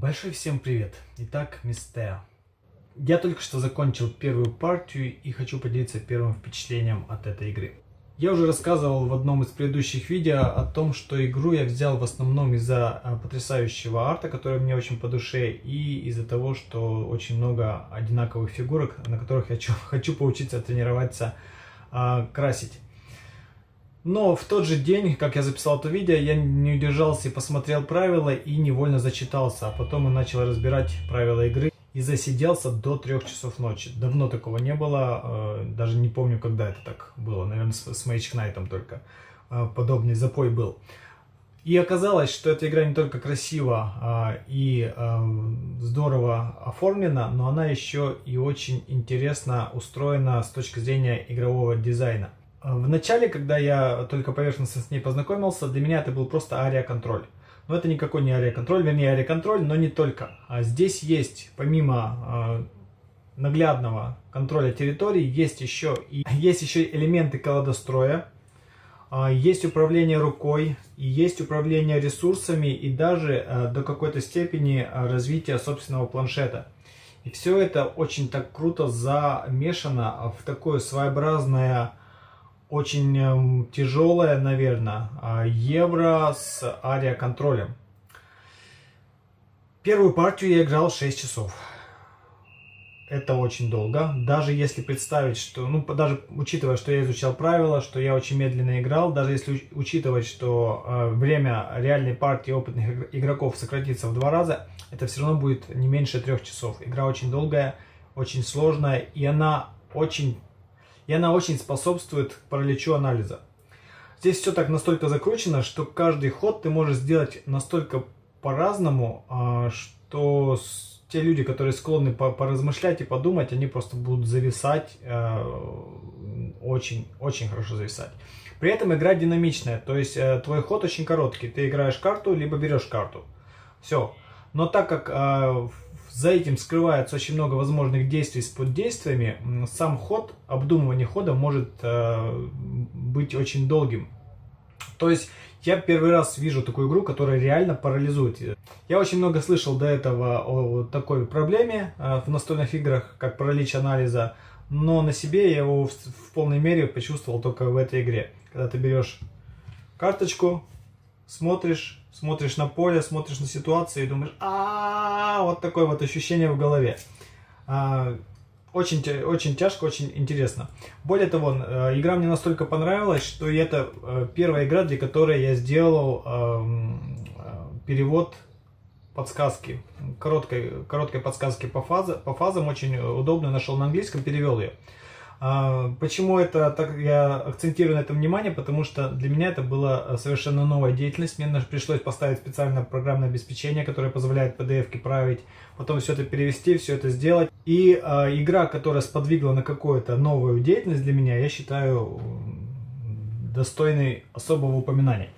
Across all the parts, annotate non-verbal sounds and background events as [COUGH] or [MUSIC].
Большой всем привет! Итак, Мистеа. Я только что закончил первую партию и хочу поделиться первым впечатлением от этой игры. Я уже рассказывал в одном из предыдущих видео о том, что игру я взял в основном из-за э, потрясающего арта, который мне очень по душе, и из-за того, что очень много одинаковых фигурок, на которых я хочу, [LAUGHS] хочу поучиться тренироваться а, красить. Но в тот же день, как я записал это видео, я не удержался и посмотрел правила и невольно зачитался. А потом и начал разбирать правила игры и засиделся до 3 часов ночи. Давно такого не было, э, даже не помню, когда это так было. Наверное, с Мэйч Кнайтом только э, подобный запой был. И оказалось, что эта игра не только красиво а, и э, здорово оформлена, но она еще и очень интересно устроена с точки зрения игрового дизайна. В начале, когда я только поверхностно с ней познакомился, для меня это был просто ариа-контроль. Но это никакой не ариа-контроль, вернее ариа-контроль, но не только. А здесь есть, помимо э, наглядного контроля территории, есть еще, и, [LAUGHS] есть еще элементы колодостроя, э, есть управление рукой, и есть управление ресурсами и даже э, до какой-то степени развитие собственного планшета. И все это очень так круто замешано в такое своеобразное очень эм, тяжелая, наверное, а, евро с Контролем. Первую партию я играл 6 часов. Это очень долго. Даже если представить, что... Ну, даже учитывая, что я изучал правила, что я очень медленно играл, даже если учитывать, что э, время реальной партии опытных игроков сократится в два раза, это все равно будет не меньше трех часов. Игра очень долгая, очень сложная, и она очень и она очень способствует параличу анализа. Здесь все так настолько закручено, что каждый ход ты можешь сделать настолько по-разному, а, что те люди, которые склонны поразмышлять и подумать, они просто будут зависать, очень-очень э, хорошо зависать. При этом игра динамичная, то есть э, твой ход очень короткий. Ты играешь карту, либо берешь карту. Все. Но так как э, за этим скрывается очень много возможных действий с поддействиями. Сам ход, обдумывание хода может э, быть очень долгим. То есть я первый раз вижу такую игру, которая реально парализует. Я очень много слышал до этого о такой проблеме э, в настольных играх, как паралич анализа, но на себе я его в полной мере почувствовал только в этой игре. Когда ты берешь карточку, смотришь, смотришь на поле, смотришь на ситуацию и думаешь, а вот такое вот ощущение в голове. А, очень, очень тяжко, очень интересно. Более того, э, игра мне настолько понравилась, что это э, первая игра, для которой я сделал эм, э, перевод подсказки, короткой, короткой подсказки по, фаза, по фазам, очень удобно нашел на английском, перевел ее. А, почему это так я акцентирую на это внимание? Потому что для меня это была э, совершенно новая деятельность. Мне пришлось поставить специальное программное обеспечение, которое позволяет PDF-ки править, потом все это перевести, все это сделать. И э, игра, которая сподвигла на какую-то новую деятельность для меня, я считаю достойной особого упоминания.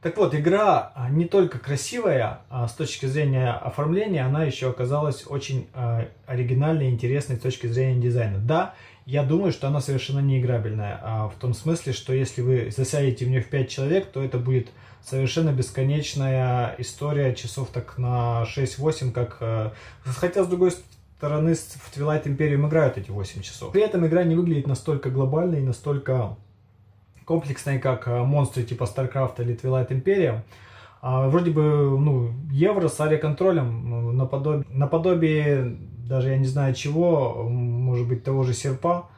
Так вот, игра а, не только красивая а с точки зрения оформления, она еще оказалась очень э, оригинальной и интересной с точки зрения дизайна. Да, я думаю, что она совершенно неиграбельная. А в том смысле, что если вы засядете в нее в 5 человек, то это будет совершенно бесконечная история часов так на 6-8, как... А, хотя, с другой стороны, в Twilight Imperium играют эти 8 часов. При этом игра не выглядит настолько глобальной и настолько комплексной, как а, монстры типа StarCraft или Twilight Imperium. А вроде бы, ну, евро с авиаконтролем наподобие, наподобие даже я не знаю чего, может быть того же серпа,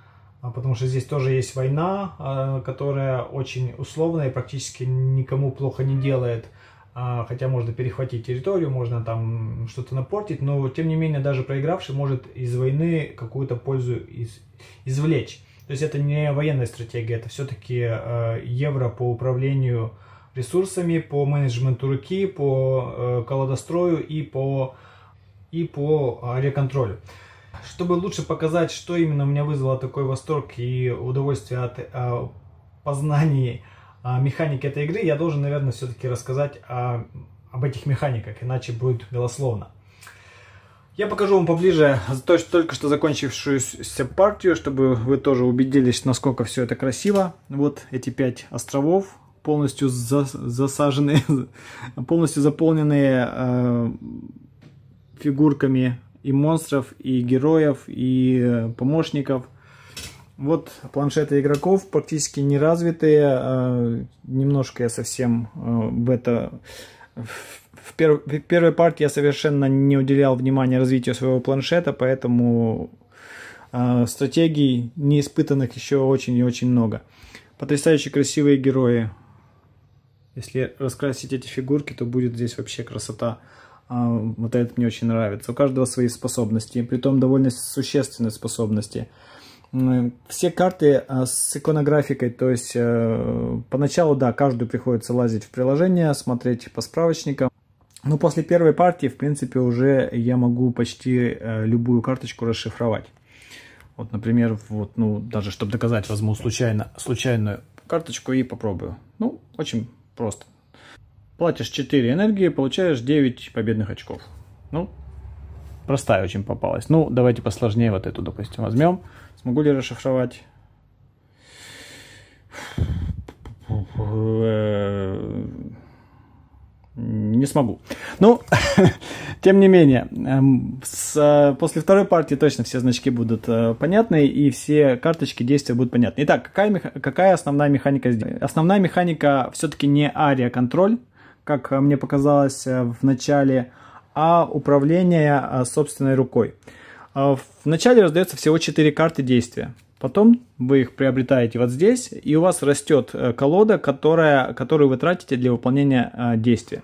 а потому что здесь тоже есть война, а, которая очень условная и практически никому плохо не делает. А, хотя можно перехватить территорию, можно там что-то напортить, но тем не менее даже проигравший может из войны какую-то пользу из, извлечь. То есть это не военная стратегия, это все-таки э, евро по управлению ресурсами, по менеджменту руки, по э, колодострою и по и по авиаконтролю. Чтобы лучше показать, что именно у меня вызвало такой восторг и удовольствие от а, познаний а, механики этой игры, я должен, наверное, все-таки рассказать о, а, об этих механиках, иначе будет голословно. Я покажу вам поближе то, что только что закончившуюся партию, чтобы вы тоже убедились, насколько все это красиво. Вот эти пять островов, полностью засажены, [LAUGHS] полностью заполненные фигурками и монстров, и героев, и э, помощников. Вот планшеты игроков практически неразвитые. А, немножко я совсем э, в это... В, пер... в первой партии я совершенно не уделял внимания развитию своего планшета, поэтому а, стратегий не испытанных еще очень и очень много. Потрясающе красивые герои. Если раскрасить эти фигурки, то будет здесь вообще красота. А, вот это мне очень нравится. У каждого свои способности, притом довольно существенные способности. Все карты а, с иконографикой, то есть э, поначалу, да, каждую приходится лазить в приложение, смотреть по справочникам. Но после первой партии, в принципе, уже я могу почти э, любую карточку расшифровать. Вот, например, вот, ну, даже чтобы доказать, возьму случайно, случайную карточку и попробую. Ну, очень просто. Платишь 4 энергии, получаешь 9 победных очков. Ну, простая очень попалась. Ну, давайте посложнее вот эту, допустим, возьмем. Смогу ли расшифровать? Не смогу. Ну, [LAUGHS] тем не менее, эм, с, э, после второй партии точно все значки будут э, понятны и все карточки действия будут понятны. Итак, какая, какая основная механика здесь? Основная механика все-таки не ария контроль, как э, мне показалось э, в начале, а управление э, собственной рукой. В начале раздается всего 4 карты действия. Потом вы их приобретаете вот здесь, и у вас растет колода, которая, которую вы тратите для выполнения действия.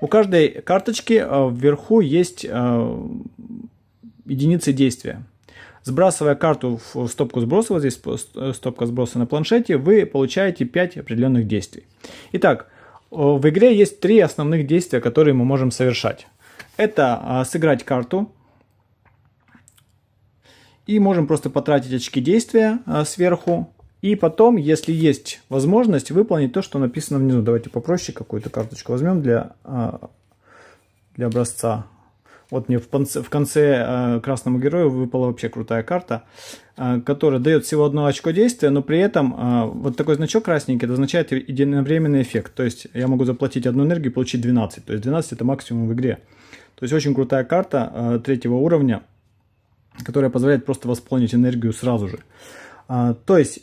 У каждой карточки вверху есть единицы действия. Сбрасывая карту в стопку сброса, вот здесь стопка сброса на планшете, вы получаете 5 определенных действий. Итак, Э, в игре есть три основных действия, которые мы можем совершать. Это а, сыграть карту. И можем просто потратить очки действия а, сверху. И потом, если есть возможность, выполнить то, что написано внизу. Давайте попроще какую-то карточку возьмем для, а, для образца. Вот мне в конце, в конце э, Красному Герою выпала вообще крутая карта, э, которая дает всего одно очко действия, но при этом э, вот такой значок красненький, это означает единовременный эффект. То есть я могу заплатить одну энергию и получить 12. То есть 12 это максимум в игре. То есть очень крутая карта третьего уровня, которая позволяет просто восполнить энергию сразу же. То есть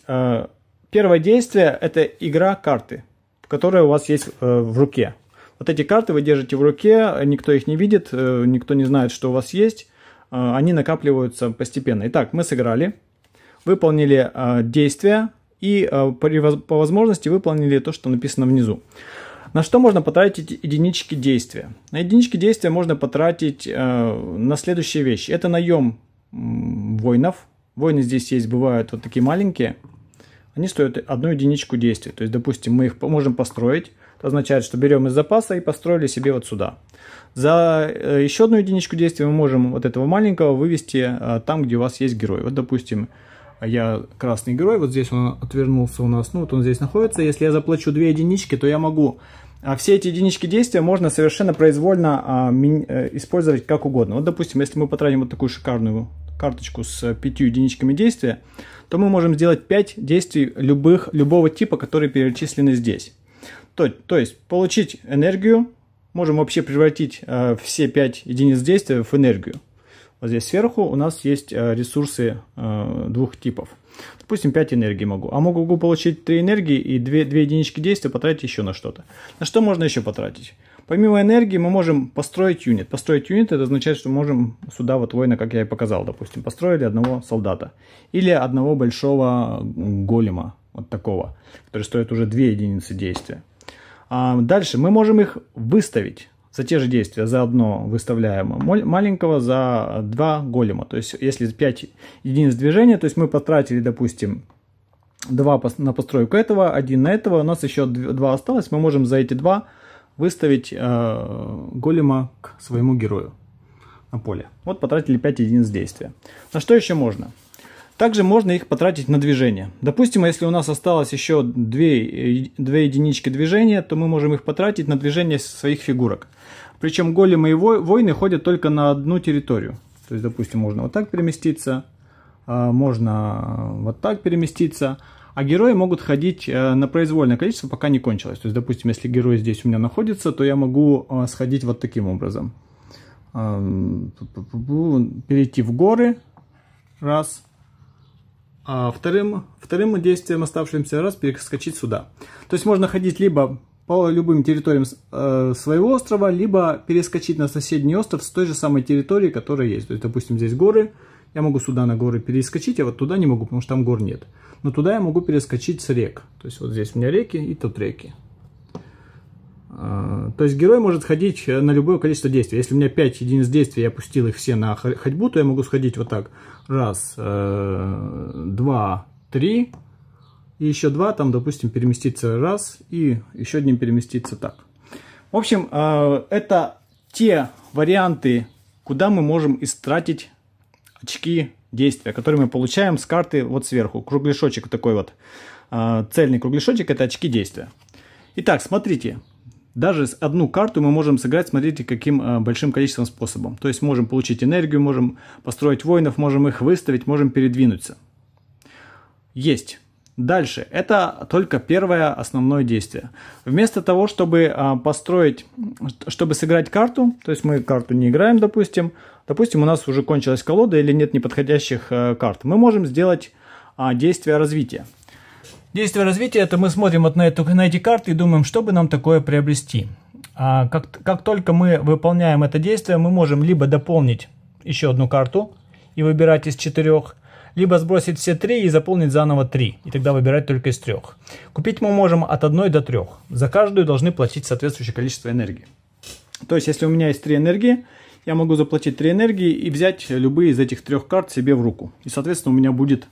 первое действие это игра карты, которая у вас есть в руке. Вот эти карты вы держите в руке, никто их не видит, э, никто не знает, что у вас есть. Э, они накапливаются постепенно. Итак, мы сыграли, выполнили э, действия и по возможности выполнили то, что написано внизу. На что можно потратить единички действия? На единички действия можно потратить на следующие вещи. Это наем воинов. Воины здесь есть, бывают вот такие маленькие. Они стоят одну единичку действия. То есть, допустим, мы их можем построить это означает, что берем из запаса и построили себе вот сюда. За э, еще одну единичку действия мы можем вот этого маленького вывести э, там, где у вас есть герой. Вот, допустим, я красный герой, вот здесь он отвернулся у нас, ну вот он здесь находится. Если я заплачу две единички, то я могу... А все эти единички действия можно совершенно произвольно а, ми, а, э, использовать как угодно. Вот, допустим, если мы потратим вот такую шикарную карточку с пятью единичками действия, то мы можем сделать 5 действий любых, любого типа, которые перечислены здесь. То, то есть получить энергию, можем вообще превратить э, все 5 единиц действия в энергию. Вот здесь сверху у нас есть э, ресурсы э, двух типов. Допустим, 5 энергии могу. А могу получить 3 энергии и 2, 2 единички действия потратить еще на что-то. На что можно еще потратить? Помимо энергии мы можем построить юнит. Построить юнит это означает, что можем сюда вот воина, как я и показал, допустим, построили одного солдата. Или одного большого голема, вот такого, который стоит уже 2 единицы действия. А, дальше мы можем их выставить за те же действия, за одно выставляем маленького, за два голема. То есть, если 5 единиц движения, то есть мы потратили, допустим, 2 на постройку этого, 1 на этого, у нас еще 2 осталось, мы можем за эти 2 выставить э, голема к своему герою на поле. Вот потратили 5 единиц действия. На что еще можно? Также можно их потратить на движение. Допустим, если у нас осталось еще 2, 2 единички движения, то мы можем их потратить на движение своих фигурок. Причем големы и войны ходят только на одну территорию. То есть, допустим, можно вот так переместиться, а, можно вот так переместиться. А герои могут ходить э, на произвольное количество, пока не кончилось. То есть, допустим, если герой здесь у меня находится, то я могу э, сходить вот таким образом. Перейти в горы. Раз а вторым, вторым действием оставшимся раз перескочить сюда. То есть можно ходить либо по любым территориям э, своего острова, либо перескочить на соседний остров с той же самой территории, которая есть. То есть, допустим, здесь горы, я могу сюда на горы перескочить, а вот туда не могу, потому что там гор нет. Но туда я могу перескочить с рек. То есть вот здесь у меня реки и тут реки. А, то есть герой может ходить на любое количество действий. Если у меня 5 единиц действий, я пустил их все на ходьбу, то я могу сходить вот так. Раз, э, два, три. И еще два, там, допустим, переместиться раз. И еще одним переместиться так. В общем, э, это те варианты, куда мы можем истратить очки действия, которые мы получаем с карты вот сверху. Кругляшочек такой вот. Э, цельный кругляшочек – это очки действия. Итак, смотрите, даже одну карту мы можем сыграть, смотрите, каким э, большим количеством способом. То есть можем получить энергию, можем построить воинов, можем их выставить, можем передвинуться. Есть. Дальше. Это только первое основное действие. Вместо того, чтобы э, построить, чтобы сыграть карту, то есть мы карту не играем, допустим, допустим, у нас уже кончилась колода или нет неподходящих э, карт, мы можем сделать действие развития. Действие развития – это мы смотрим вот на, эту, на эти карты и думаем, что бы нам такое приобрести. А как, как только мы выполняем это действие, мы можем либо дополнить еще одну карту и выбирать из четырех, либо сбросить все три и заполнить заново три, и тогда выбирать только из трех. Купить мы можем от одной до трех. За каждую должны платить соответствующее количество энергии. То есть, если у меня есть три энергии, я могу заплатить три энергии и взять любые из этих трех карт себе в руку. И, соответственно, у меня будет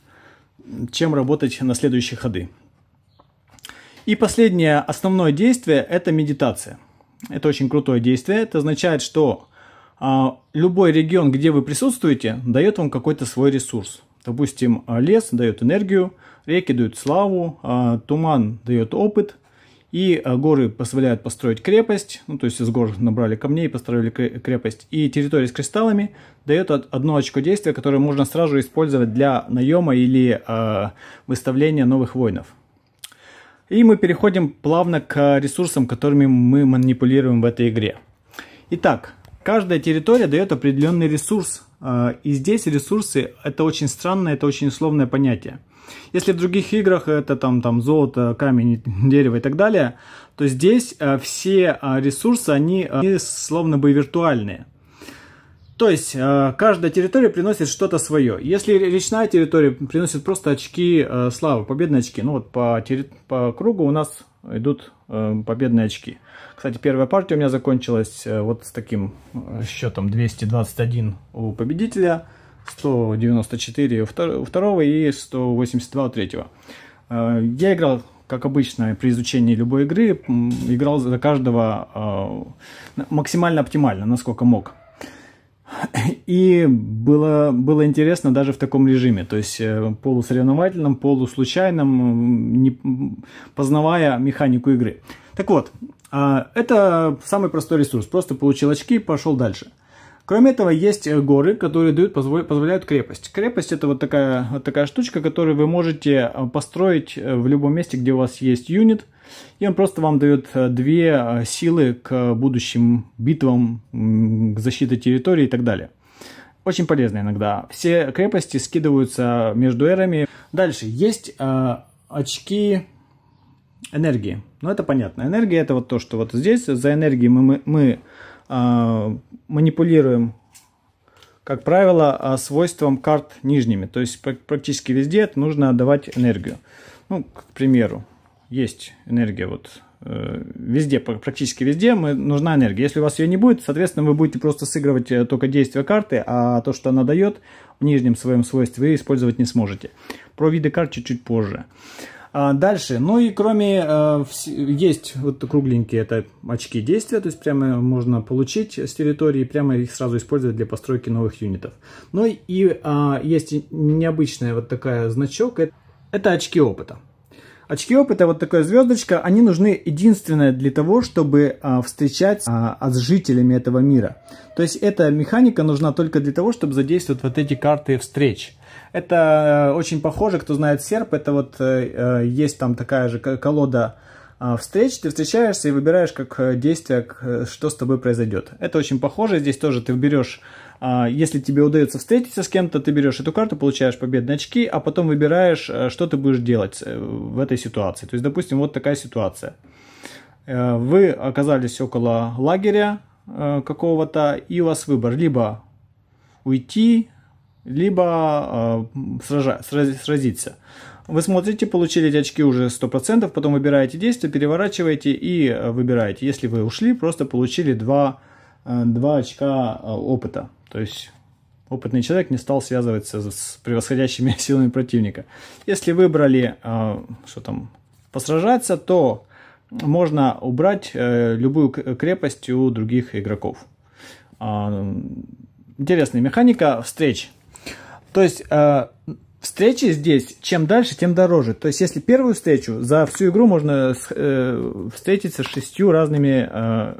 чем работать на следующие ходы. И последнее основное действие – это медитация. Это очень крутое действие. Это означает, что а, любой регион, где вы присутствуете, дает вам какой-то свой ресурс. Допустим, лес дает энергию, реки дают славу, а, туман дает опыт, и э, горы позволяют построить крепость, ну, то есть из гор набрали камней и построили крепость. И территория с кристаллами дает одно очко действия, которое можно сразу использовать для наема или э, выставления новых воинов. И мы переходим плавно к ресурсам, которыми мы манипулируем в этой игре. Итак, каждая территория дает определенный ресурс. Э, и здесь ресурсы это очень странное, это очень условное понятие. Если в других играх это там, там золото, камень, [LAUGHS] дерево и так далее, то здесь э, все э, ресурсы, они, э, они словно бы виртуальные. То есть каждая территория приносит что-то свое. Если речная территория приносит просто очки славы, победные очки. Ну вот по, по кругу у нас идут победные очки. Кстати, первая партия у меня закончилась вот с таким счетом 221 у победителя. 194 у второго и 182 у третьего. Э, я играл, как обычно, при изучении любой игры, играл за каждого э, максимально оптимально, насколько мог. И было, было интересно даже в таком режиме, то есть э, полусоревновательном, полуслучайном, не, познавая механику игры. Так вот, это самый простой ресурс, просто получил очки и пошел дальше. Кроме этого, есть э, горы, которые дают, позволяют крепость. Крепость это вот такая, вот такая штучка, которую вы можете э, построить э, в любом месте, где у вас есть юнит. И он просто вам дает две силы к будущим битвам, к защите территории и так далее. Очень полезно иногда. Все крепости скидываются между эрами. Дальше есть э, очки энергии. Ну, это понятно. Энергия это вот то, что вот здесь за энергией мы, мы, мы а, манипулируем, как правило, а, свойством карт нижними. То есть практически везде нужно отдавать энергию. Ну, к примеру, есть энергия вот э, везде, практически везде нужна энергия. Если у вас ее не будет, соответственно, вы будете просто сыгрывать э, только действия карты, а то, что она дает в нижнем своем свойстве, вы использовать не сможете. Про виды карт чуть-чуть позже. А, дальше, ну и кроме, э, есть вот кругленькие, это очки действия, то есть прямо можно получить с территории, прямо их сразу использовать для постройки новых юнитов. Ну и а, есть необычная вот такая значок, это, очки опыта. Очки опыта, вот такая звездочка, они нужны единственное для того, чтобы а, встречать с жителями этого мира. То есть эта механика нужна только для того, чтобы задействовать вот эти карты встреч. Это э, очень похоже, кто знает серп, это вот э, э, есть там такая же колода а, встреч, ты встречаешься и выбираешь как действие, что с тобой произойдет. Это очень похоже, здесь тоже ты берешь, а, если тебе удается встретиться с кем-то, ты берешь эту карту, получаешь победные очки, а потом выбираешь, что ты будешь делать в этой ситуации. То есть, допустим, вот такая ситуация. Вы оказались около лагеря какого-то, и у вас выбор, либо уйти, либо э, сража, сраз, сразиться. Вы смотрите, получили эти очки уже 100%, потом выбираете действие, переворачиваете и э, выбираете. Если вы ушли, просто получили 2, 2 э, очка э, опыта. То есть опытный человек не стал связываться с превосходящими [LAUGHS] силами противника. Если выбрали, что там, посражаться, то можно убрать любую крепость у других игроков. А, интересная механика встреч то есть э, встречи здесь чем дальше, тем дороже. То есть если первую встречу, за всю игру можно э, встретиться с шестью разными э,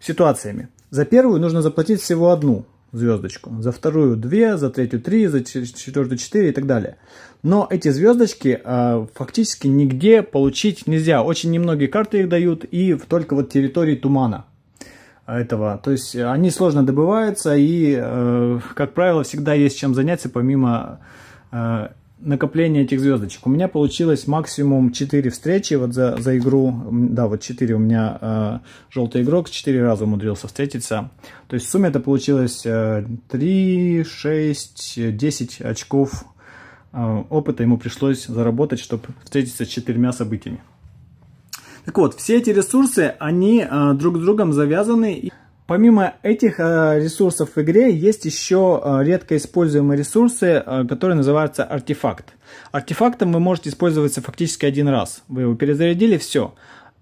ситуациями. За первую нужно заплатить всего одну звездочку, за вторую две, за третью три, за четвертую четыре и так далее. Но эти звездочки э, фактически нигде получить нельзя. Очень немногие карты их дают и только вот территории тумана этого. То есть э, они сложно добываются и, э, как правило, всегда есть чем заняться помимо э, накопления этих звездочек. У меня получилось максимум 4 встречи вот за, за игру. Да, вот 4 у меня э, желтый игрок 4 раза умудрился встретиться. То есть в сумме это получилось э, 3, 6, 10 очков э, опыта ему пришлось заработать, чтобы встретиться с четырьмя событиями. Так вот, все эти ресурсы, они а, друг с другом завязаны. Помимо этих а, ресурсов в игре есть еще а, редко используемые ресурсы, которые называются артефакт. Артефактом вы можете использоваться фактически один раз. Вы его перезарядили, все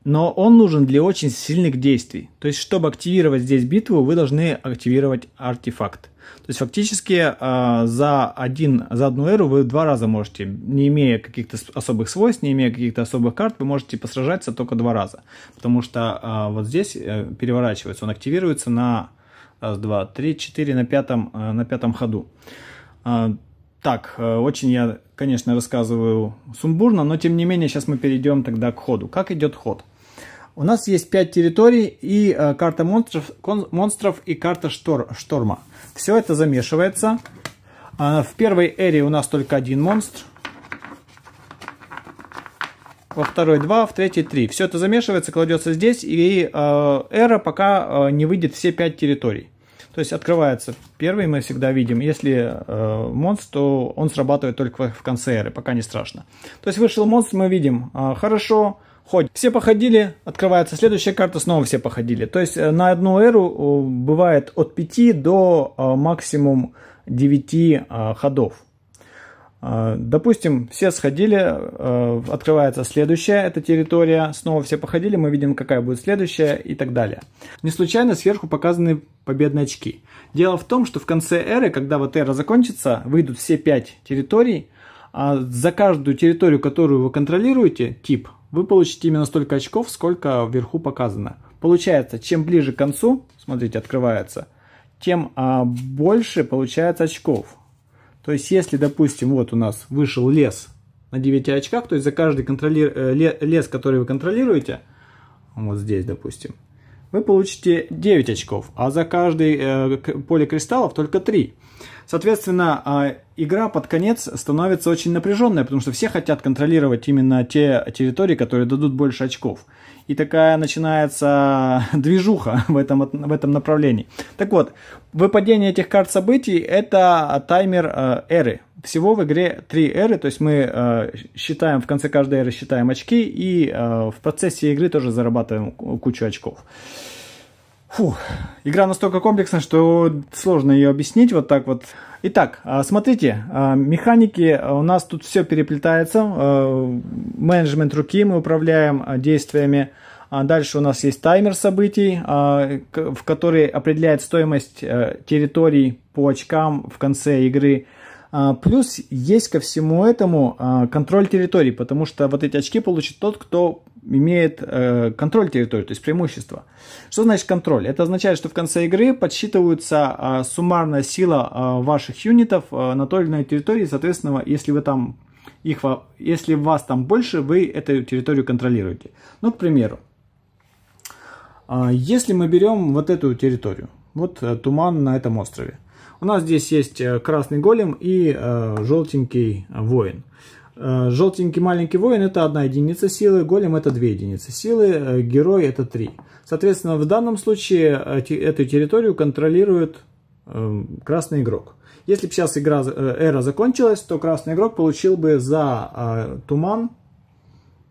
но он нужен для очень сильных действий. То есть, чтобы активировать здесь битву, вы должны активировать артефакт. То есть, фактически э, за, один, за одну эру вы два раза можете, не имея каких-то особых свойств, не имея каких-то особых карт, вы можете посражаться только два раза. Потому что э, вот здесь э, переворачивается, он активируется на раз, два, три, четыре, на пятом, э, на пятом ходу. А, э, так, очень я, конечно, рассказываю сумбурно, но тем не менее сейчас мы перейдем тогда к ходу. Как идет ход? У нас есть 5 территорий и э, карта монстров, кон, монстров и карта штор, шторма. Все это замешивается. Э, в первой эре у нас только один монстр. Во второй два, в третьей три. Все это замешивается, кладется здесь, и э, эра пока э, не выйдет все 5 территорий. То есть открывается первый, мы всегда видим. Если э, монстр, то он срабатывает только в конце эры, пока не страшно. То есть вышел монстр, мы видим, э, хорошо, хорошо ходит. Все походили, открывается следующая карта, снова все походили. То есть э, на одну эру бывает от 5 до а, максимум 9 а, ходов. А, допустим, все сходили, открывается следующая, это территория, снова все походили, мы видим, какая будет следующая и так далее. Не случайно сверху показаны победные очки. Дело в том, что в конце эры, когда вот эра закончится, выйдут все 5 территорий, а за каждую территорию, которую вы контролируете, тип, вы получите именно столько очков, сколько вверху показано. Получается, чем ближе к концу, смотрите, открывается, тем а, больше получается очков. То есть, если, допустим, вот у нас вышел лес на 9 очках, то есть за каждый контроли... Э, лес, который вы контролируете, вот здесь, допустим, вы получите 9 очков, а за каждый э, поле кристаллов только 3. Соответственно, а, игра под конец становится очень напряженная, потому что все хотят контролировать именно те территории, которые дадут больше очков. И такая начинается [LAUGHS] движуха в этом, в этом направлении. Так вот, выпадение этих карт событий – это таймер э, эры. Всего в игре три эры, то есть мы э, считаем, в конце каждой эры считаем очки и э, в процессе игры тоже зарабатываем кучу очков. Э, Фух, игра настолько комплексна, что сложно ее объяснить вот так вот. Итак, а, смотрите, а, механики, а, у нас тут все переплетается. Менеджмент руки, мы управляем действиями. Дальше у нас есть таймер событий, в который определяет стоимость э, территорий по очкам в конце игры – а, плюс есть ко всему этому а, контроль территории, потому что вот эти очки получит тот, кто имеет э, контроль территории, то есть преимущество. Что значит контроль? Это означает, что в конце игры подсчитывается а, суммарная сила ваших юнитов на той или иной территории, соответственно, если вы там их, если вас там больше, вы эту территорию контролируете. Ну, к примеру, если мы берем вот эту территорию, вот э, туман на этом острове, у нас здесь есть э, красный голем и э, желтенький воин. Э, желтенький маленький воин это одна единица силы, голем это две единицы силы, герой это три. Соответственно, в данном случае эту территорию контролирует красный игрок. Если бы сейчас игра, эра закончилась, то красный игрок получил бы за туман.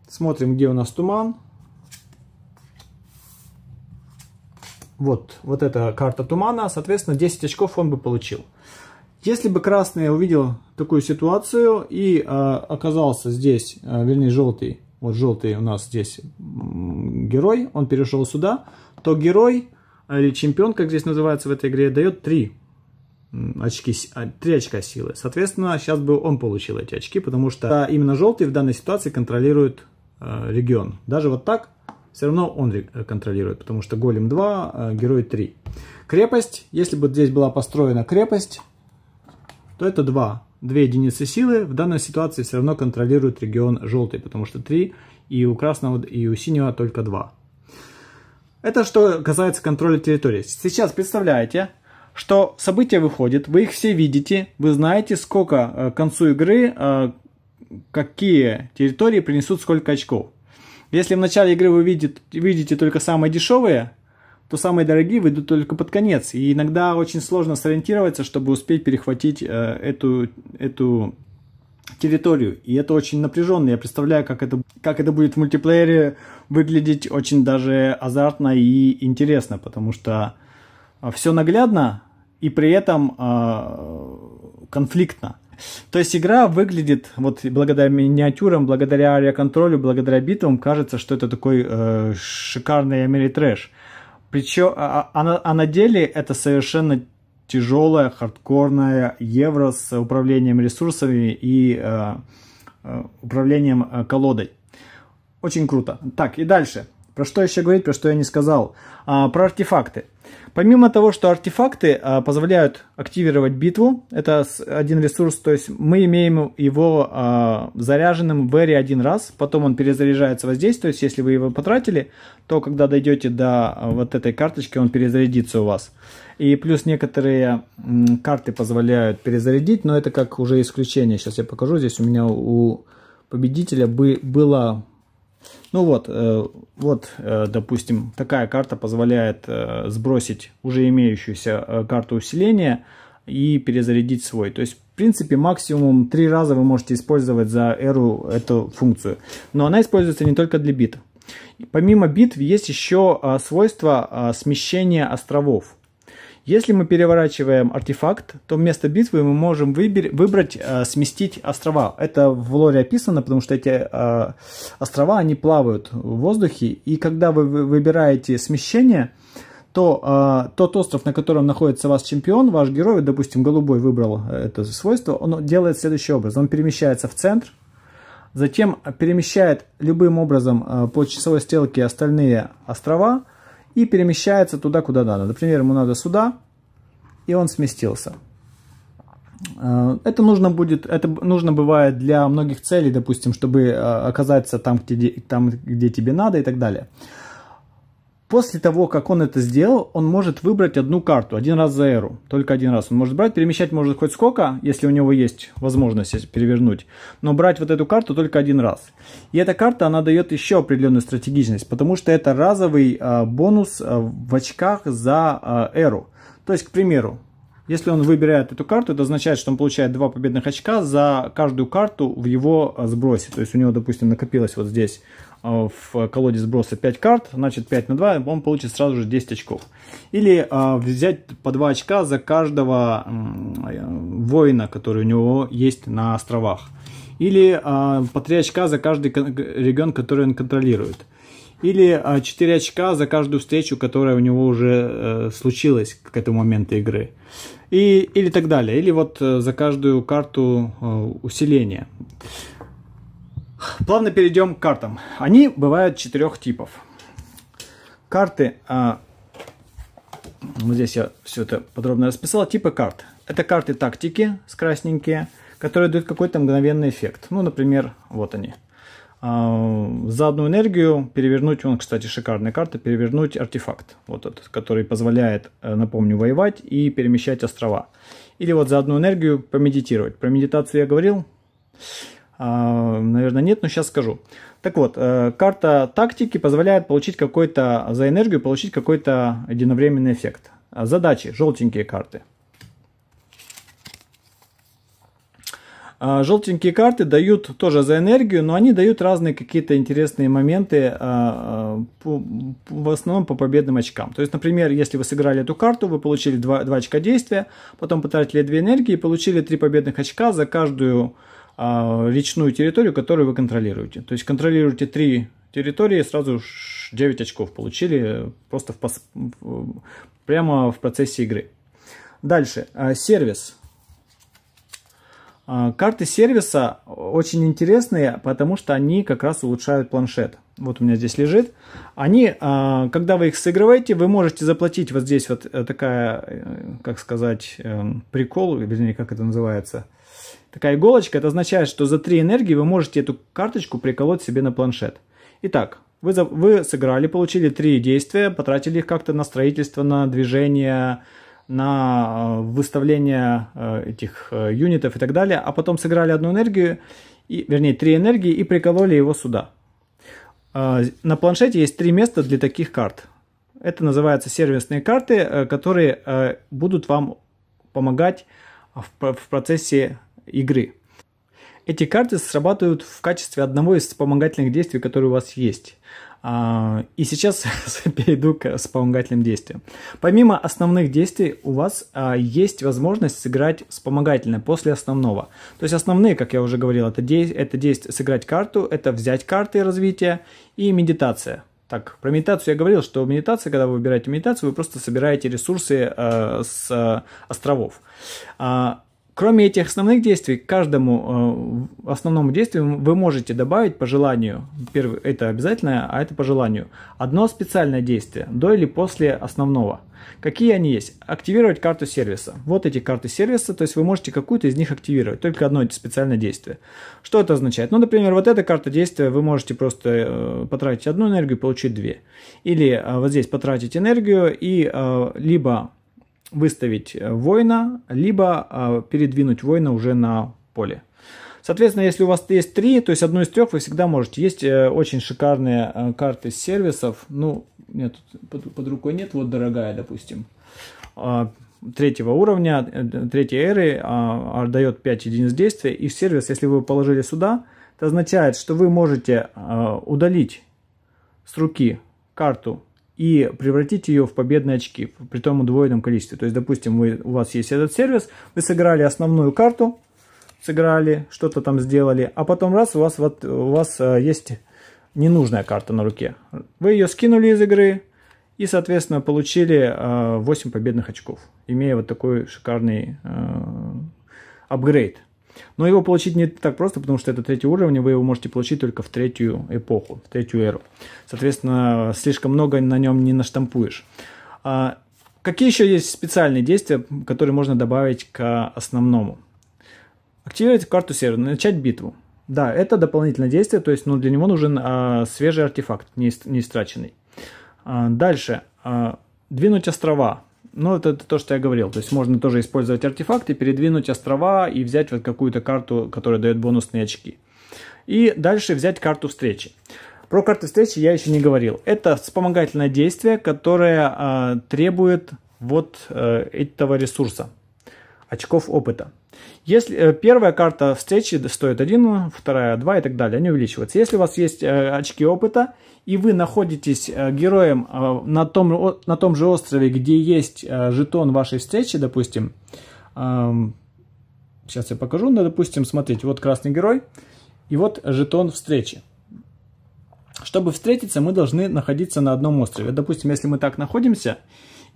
Смотрим, где у нас туман. Вот, вот эта карта тумана, соответственно, 10 очков он бы получил. Если бы красный увидел такую ситуацию и э, оказался здесь, э, вернее, желтый, вот желтый у нас здесь герой, он перешел сюда, то герой а, или чемпион, как здесь называется в этой игре, дает 3 очки, 3 очка силы. Соответственно, сейчас бы он получил эти очки, потому что именно желтый в данной ситуации контролирует э, регион. Даже вот так все равно он э, контролирует, потому что голем 2, э, герой 3. Крепость, если бы здесь была построена крепость, то это 2. 2 единицы силы в данной ситуации все равно контролирует регион желтый, потому что 3 и у красного, и у синего только 2. Это что касается контроля территории. Сейчас представляете, что события выходят, вы их все видите, вы знаете, сколько э, к концу игры, какие территории принесут сколько очков. Если в начале игры вы видите, видите только самые дешевые, то самые дорогие выйдут только под конец. И иногда очень сложно сориентироваться, чтобы успеть перехватить э, эту, эту территорию. И это очень напряженно. Я представляю, как это, как это будет в мультиплеере выглядеть очень даже азартно и интересно, потому что э, все наглядно и при этом э, конфликтно. То есть игра выглядит, вот благодаря миниатюрам, благодаря ариаконтролю, благодаря битвам, кажется, что это такой э, шикарный Америтрэш. Причем, а, а, а, а на деле это совершенно тяжелая, хардкорная евро с управлением ресурсами и э, э управлением э, колодой. Очень круто. Так, и дальше. Про что еще говорить, про что я не сказал? А, про артефакты. Помимо того, что артефакты а, позволяют активировать битву, это один ресурс, то есть мы имеем его а, заряженным в эре один раз, потом он перезаряжается вот здесь, то есть если вы его потратили, то когда дойдете до а, вот этой карточки, он перезарядится у вас. И плюс некоторые карты позволяют перезарядить, но это как уже исключение. Сейчас я покажу, здесь у меня у победителя бы была ну вот, э, вот, э, допустим, такая карта позволяет э, сбросить уже имеющуюся карту усиления и перезарядить свой. То есть, в принципе, максимум три раза вы можете использовать за эру эту функцию. Но она используется не только для бит. Помимо битв есть еще а, свойство а, смещения островов. Если мы переворачиваем артефакт, то вместо битвы мы можем выбер- выбрать э, сместить острова. Это в лоре описано, потому что эти э, острова, они плавают в воздухе. И когда вы выбираете смещение, то э, тот остров, на котором находится ваш чемпион, ваш герой, допустим, голубой выбрал э, это свойство, он делает следующий образ. Он перемещается в центр, затем перемещает любым образом э, по часовой стрелке остальные острова – и перемещается туда, куда надо. Например, ему надо сюда, и он сместился. Э, это нужно будет, это нужно бывает для многих целей, допустим, чтобы э, оказаться там, где, там, где тебе надо и так далее. После того, как он это сделал, он может выбрать одну карту, один раз за эру, только один раз. Он может брать, перемещать может хоть сколько, если у него есть возможность перевернуть, но брать вот эту карту только один раз. И эта карта, она дает еще определенную стратегичность, потому что это разовый э, бонус э, в очках за э, эру. То есть, к примеру, если он выбирает эту карту, это означает, что он получает два победных очка за каждую карту в его сбросе. То есть у него, допустим, накопилось вот здесь Э, в колоде сброса 5 карт, значит 5 на 2, он получит сразу же 10 очков. Или а, взять по 2 очка за каждого м, воина, который у него есть на островах. Или а, по 3 очка за каждый регион, который он контролирует. Или а, 4 очка за каждую встречу, которая у него уже э, случилась к этому моменту игры. И, или так далее. Или вот э, за каждую карту э, усиления. Плавно перейдем к картам. Они бывают четырех типов. Карты, а, вот здесь я все это подробно расписал, типы карт. Это карты тактики с красненькие, которые дают какой-то мгновенный эффект. Ну, например, вот они. А, за одну энергию перевернуть, он, кстати, шикарная карта, перевернуть артефакт, вот этот, который позволяет, э, напомню, воевать и перемещать острова. Или вот за одну энергию помедитировать. Про медитацию я говорил. А, наверное, нет, но сейчас скажу. Так вот, э, карта тактики позволяет получить какой-то, за энергию получить какой-то единовременный эффект. Задачи, желтенькие карты. А, желтенькие карты дают тоже за энергию, но они дают разные какие-то интересные моменты, а, в основном по победным очкам. То есть, например, если вы сыграли эту карту, вы получили 2, 2 очка действия, потом потратили 2 энергии и получили 3 победных очка за каждую а, речную территорию, которую вы контролируете. То есть контролируете три территории, сразу 9 очков получили просто в пос... прямо в процессе игры. Дальше, а, сервис. А, карты сервиса очень интересные, потому что они как раз улучшают планшет. Вот у меня здесь лежит. Они, когда вы их сыгрываете, вы можете заплатить вот здесь вот э, такая, э, как сказать, эм, прикол, вернее, как это называется – Такая иголочка, это означает, что за 3 энергии вы можете эту карточку приколоть себе на планшет. Итак, вы, вы сыграли, получили 3 действия, потратили их как-то на строительство, на движение, на э, выставление э, этих э, юнитов и так далее, а потом сыграли одну энергию, и, вернее, 3 энергии и прикололи его сюда. На планшете есть 3 места для таких карт. Это называются сервисные карты, которые будут вам помогать в процессе игры. Эти карты срабатывают в качестве одного из вспомогательных действий, которые у вас есть. А, и сейчас [LAUGHS] перейду к вспомогательным действиям. Помимо основных действий у вас а, есть возможность сыграть вспомогательное после основного. То есть основные, как я уже говорил, это, действие, это действие сыграть карту, это взять карты развития и медитация. Так, про медитацию я говорил, что медитация, когда вы выбираете медитацию, вы просто собираете ресурсы э, с э, островов. А, Кроме этих основных действий, к каждому э, основному действию вы можете добавить по желанию, первое, это обязательное, а это по желанию, одно специальное действие до или после основного. Какие они есть? Активировать карту сервиса. Вот эти карты сервиса, то есть вы можете какую-то из них активировать, только одно специальное действие. Что это означает? Ну, например, вот эта карта действия, вы можете просто э, потратить одну энергию, и получить две. Или э, вот здесь потратить энергию и либо выставить э, воина, либо э, передвинуть воина уже на поле. Соответственно, если у вас есть три, то есть одну из трех вы всегда можете. Есть э, очень шикарные карты сервисов. Ну, нет, под, под рукой нет. Вот дорогая, допустим, а, третьего уровня, третьей эры, а, а, дает 5 единиц действия. И сервис, если вы положили сюда, это означает, что вы можете удалить с руки карту и превратить ее в победные очки, при том удвоенном количестве. То есть, допустим, вы, у вас есть этот сервис, вы сыграли основную карту, сыграли, что-то там сделали, а потом раз, у вас, вот, у вас э, есть ненужная карта на руке. Вы ее скинули из игры и, соответственно, получили 8 э, победных очков, имея вот такой шикарный э, апгрейд. Но его получить не так просто, потому что это третий уровень, вы его можете получить только в третью эпоху, в третью эру. Соответственно, слишком много на нем не наштампуешь. А, какие еще есть специальные действия, которые можно добавить к основному? Активировать карту сервера, начать битву. Да, это дополнительное действие, то есть ну, для него нужен а, свежий артефакт, не, не истраченный. А, дальше. А, двинуть острова. Ну, это, это то, что я говорил. То есть можно тоже использовать артефакты, передвинуть острова и взять вот какую-то карту, которая дает бонусные очки. И дальше взять карту встречи. Про карту встречи я еще не говорил. Это вспомогательное действие, которое э, требует вот э, этого ресурса, очков опыта. Если э, первая карта встречи стоит 1, вторая 2 и так далее, они увеличиваются. Если у вас есть э, очки опыта, и вы находитесь э, героем на том, на том же острове, где есть жетон вашей встречи, допустим, сейчас эм, я покажу, ну, допустим, смотрите, вот красный герой, и вот жетон встречи. Чтобы встретиться, мы должны находиться на одном острове. Допустим, если мы так находимся,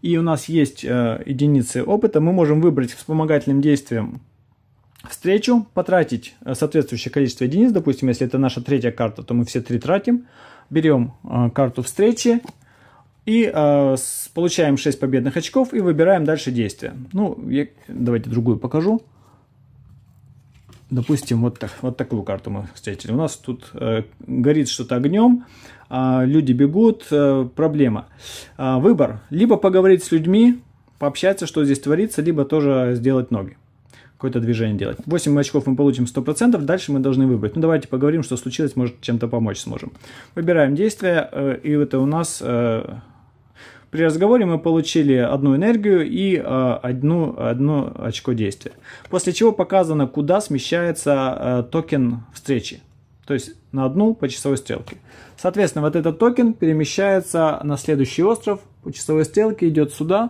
и у нас есть э, единицы опыта, мы можем выбрать вспомогательным действием встречу, потратить э, соответствующее количество единиц. Допустим, если это наша третья карта, то мы все три тратим. Берем э, карту встречи и э, получаем 6 победных очков и выбираем дальше действие. Ну, я, давайте другую покажу. Допустим, вот, так, вот такую карту мы встретили. У нас тут э, горит что-то огнем, э, люди бегут, э, проблема. Э, выбор. Либо поговорить с людьми, пообщаться, что здесь творится, либо тоже сделать ноги какое-то движение делать. 8 очков мы получим 100%, дальше мы должны выбрать. Ну, давайте поговорим, что случилось, может, чем-то помочь сможем. Выбираем действие, э, и это у нас... Э, при разговоре мы получили одну энергию и э, одну, одно очко действия. После чего показано, куда смещается э, токен встречи. То есть на одну по часовой стрелке. Соответственно, вот этот токен перемещается на следующий остров. По часовой стрелке идет сюда.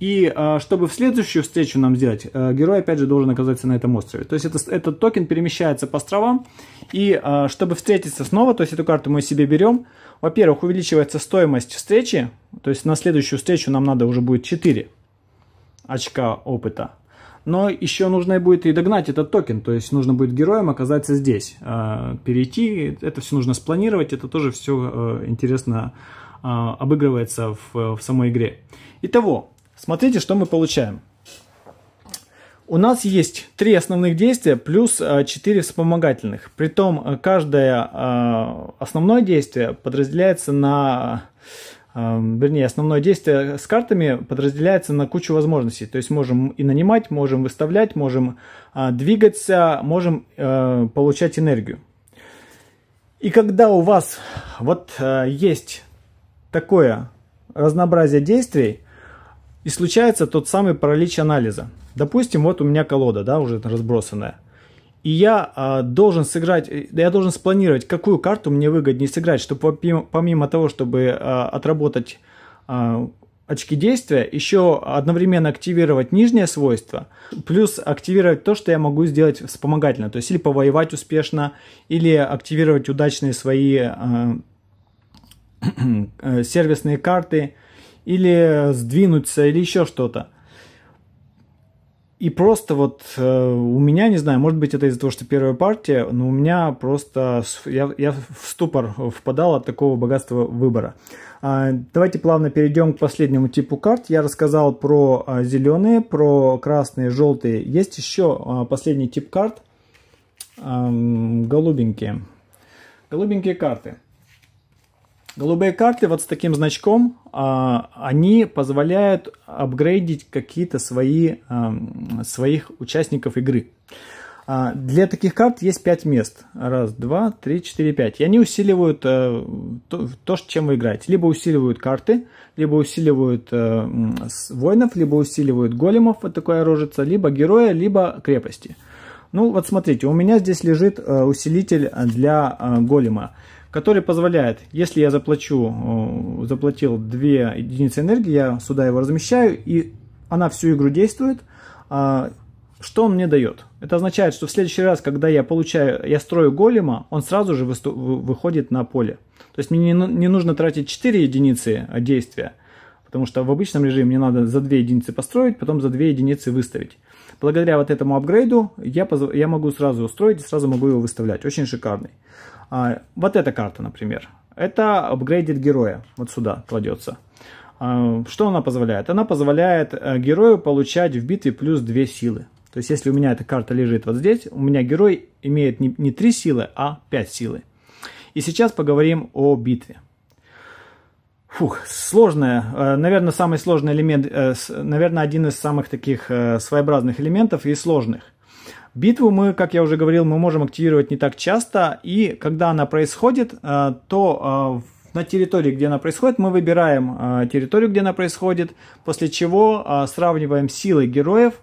И а, чтобы в следующую встречу нам сделать, а, герой опять же должен оказаться на этом острове. То есть это, этот токен перемещается по островам. И а, чтобы встретиться снова, то есть эту карту мы себе берем, во-первых, увеличивается стоимость встречи. То есть на следующую встречу нам надо уже будет 4 очка опыта. Но еще нужно будет и догнать этот токен. То есть нужно будет героем оказаться здесь, перейти. Это все нужно спланировать. Это тоже все э, интересно обыгрывается в, в самой игре. Итого, Смотрите, что мы получаем. У нас есть три основных действия плюс э, четыре вспомогательных. Притом э, каждое э, основное действие подразделяется на эм, вернее, основное действие с картами подразделяется на кучу возможностей. То есть можем и нанимать, можем выставлять, можем двигаться, можем получать энергию. И когда у вас вот есть такое разнообразие действий, и случается тот самый паралич анализа. Допустим, вот у меня колода, да, уже разбросанная. И я э, должен сыграть, э, я должен спланировать, какую карту мне выгоднее сыграть, чтобы помимо, помимо того, чтобы э, отработать э, очки действия, еще одновременно активировать нижнее свойство, плюс активировать то, что я могу сделать вспомогательно, то есть или повоевать успешно, или активировать удачные свои э, [CLEARS THROAT] э, сервисные карты, или сдвинуться, или еще что-то. И просто вот э, у меня, не знаю, может быть это из-за того, что первая партия, но у меня просто, я, я в ступор впадал от такого богатства выбора. Э, давайте плавно перейдем к последнему типу карт. Я рассказал про э, а, зеленые, про красные, желтые. Есть еще э, а, последний тип карт, э, голубенькие. Голубенькие карты. Голубые карты вот с таким значком, а, они позволяют апгрейдить какие-то свои, эм, своих участников игры. А, для таких карт есть 5 мест. Раз, два, три, четыре, пять. И они усиливают э, то, то, чем вы играете. Либо усиливают карты, либо усиливают э, воинов, либо усиливают големов, вот такое рожица, либо героя, либо крепости. Ну вот смотрите, у меня здесь лежит э, усилитель для голема который позволяет, если я заплачу, э, заплатил 2 единицы энергии, я сюда его размещаю, и она всю игру действует. А, что он мне дает? Это означает, что в следующий раз, когда я получаю, я строю голема, он сразу же выходит на поле. То есть мне не нужно тратить 4 единицы э, действия, потому что в обычном режиме мне надо за 2 единицы построить, потом за 2 единицы выставить. Благодаря вот этому апгрейду я, я могу сразу устроить и сразу могу его выставлять. Очень шикарный. А, вот эта карта, например. Это апгрейдит героя. Вот сюда кладется. А, что она позволяет? Она позволяет э, герою получать в битве плюс 2 силы. То есть, если у меня эта карта лежит вот здесь, у меня герой имеет не, не 3 силы, а 5 силы. И сейчас поговорим о битве. Фух, сложная, э, наверное, самый сложный элемент, э, наверное, один из самых таких своеобразных элементов и сложных – Битву мы, как я уже говорил, мы можем активировать не так часто, и когда она происходит, э, то э, на территории, где она происходит, мы выбираем э, территорию, где она происходит, после чего сравниваем силы героев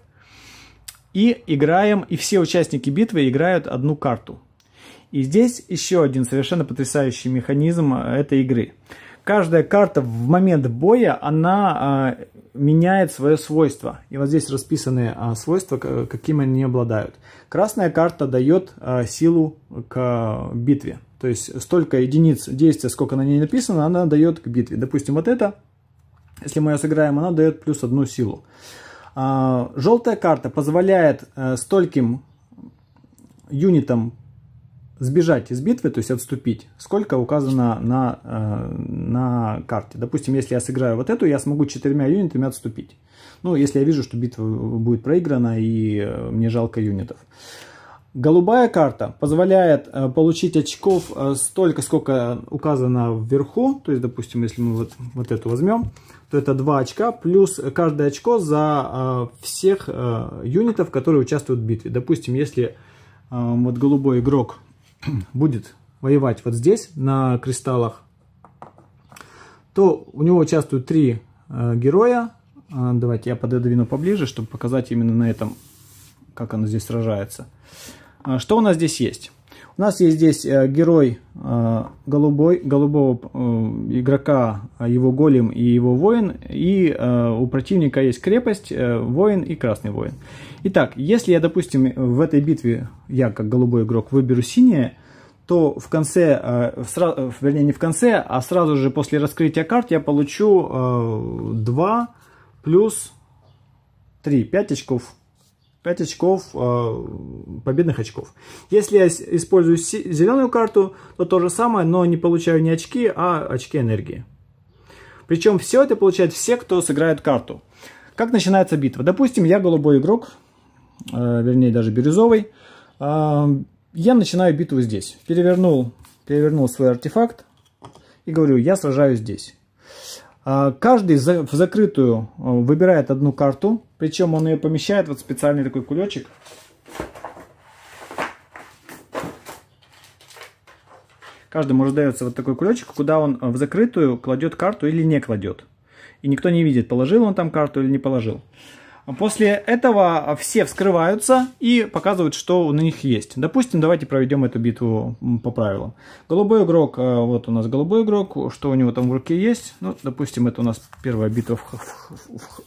и играем, и все участники битвы играют одну карту. И здесь еще один совершенно потрясающий механизм этой игры – каждая карта в момент боя, она э, меняет свое свойство. И вот здесь расписаны э, свойства, какими они обладают. Красная карта дает э, силу к битве. То есть столько единиц действия, сколько на ней написано, она дает к битве. Допустим, вот это, если мы ее сыграем, она дает плюс одну силу. Желтая карта позволяет э, стольким юнитам сбежать из битвы, то есть отступить, сколько указано на, э, на карте. Допустим, если я сыграю вот эту, я смогу четырьмя юнитами отступить. Ну, если я вижу, что битва будет проиграна и э, мне жалко юнитов. Голубая карта позволяет э, получить очков э, столько, сколько указано вверху. То есть, допустим, если мы вот, вот эту возьмем, то это 2 очка, плюс каждое очко за э, всех э, юнитов, которые участвуют в битве. Допустим, если э, вот голубой игрок [CLEARS THROAT] будет воевать вот здесь, на кристаллах, то у него участвуют три э, героя. Э, давайте я пододвину поближе, чтобы показать именно на этом, как оно здесь сражается. А, что у нас здесь есть? У нас есть здесь э, герой э, голубой, голубого э, игрока, его голем и его воин. И у противника есть крепость, воин и красный воин. Итак, если я, допустим, в этой битве, я как голубой игрок, выберу синее, то в конце, вернее не в конце, а сразу же после раскрытия карт я получу 2 плюс 3, 5 очков 5 очков, э, победных очков. Если я использую зеленую карту, то то же самое, но не получаю не очки, а очки энергии. Причем все это получают все, кто сыграет карту. Как начинается битва? Допустим, я голубой игрок, э, вернее даже бирюзовый. Э, я начинаю битву здесь. Перевернул, перевернул свой артефакт и говорю, я сражаюсь здесь. Каждый в закрытую выбирает одну карту, причем он ее помещает, вот специальный такой кулечек. Каждому дается вот такой кулечек, куда он э, в закрытую кладет карту или не кладет. И никто не видит, положил он там карту или не положил. После этого а, все вскрываются и показывают, что на них есть. Допустим, давайте проведем эту битву по правилам. Голубой игрок, э, вот у нас голубой игрок, что у него там в руке есть. Ну, допустим, это у нас первая битва в, в,